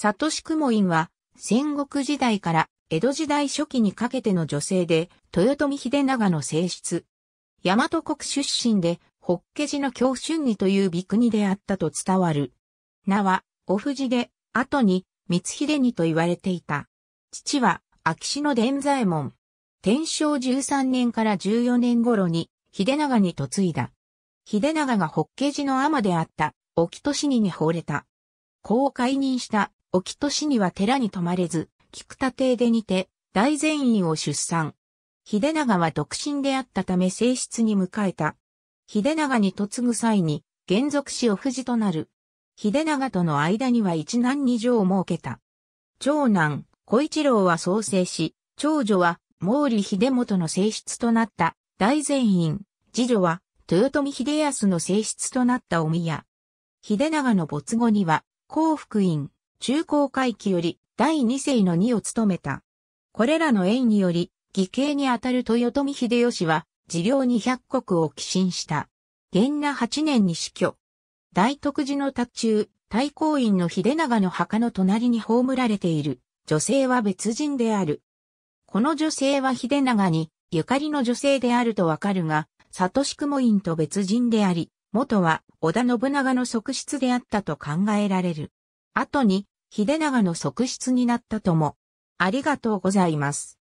サトシクモインは、戦国時代から江戸時代初期にかけての女性で、豊臣秀長の性質。大和国出身で、ッケ寺の京春儀という美国であったと伝わる。名は、お藤で、後に、光秀にと言われていた。父は、秋篠伝左衛門。天正13年から14年頃に、秀長に嫁いだ。秀長がッケ寺の尼であった、沖市に惚れた。こう解任した沖と市には寺に泊まれず、菊田邸でにて、大善院を出産。秀長は独身であったため正室に迎えた。秀長に嫁ぐ際に、玄属氏を富士となる。秀長との間には一男二女を設けた。長男、小一郎は創生し、長女は毛利秀元の正室となった大善院、次女は豊臣秀康の正室となったお宮。秀長の没後には、幸福院、中高会期より第二世の二を務めた。これらの縁により、義兄にあたる豊臣秀吉は、持領に百国を寄進した。元那八年に死去。大徳寺の達中、大公院の秀長の墓の隣に葬られている、女性は別人である。この女性は秀長に、ゆかりの女性であるとわかるが、里宿も院と別人であり、元は織田信長の側室であったと考えられる。後に、秀長の側室になったとも。ありがとうございます。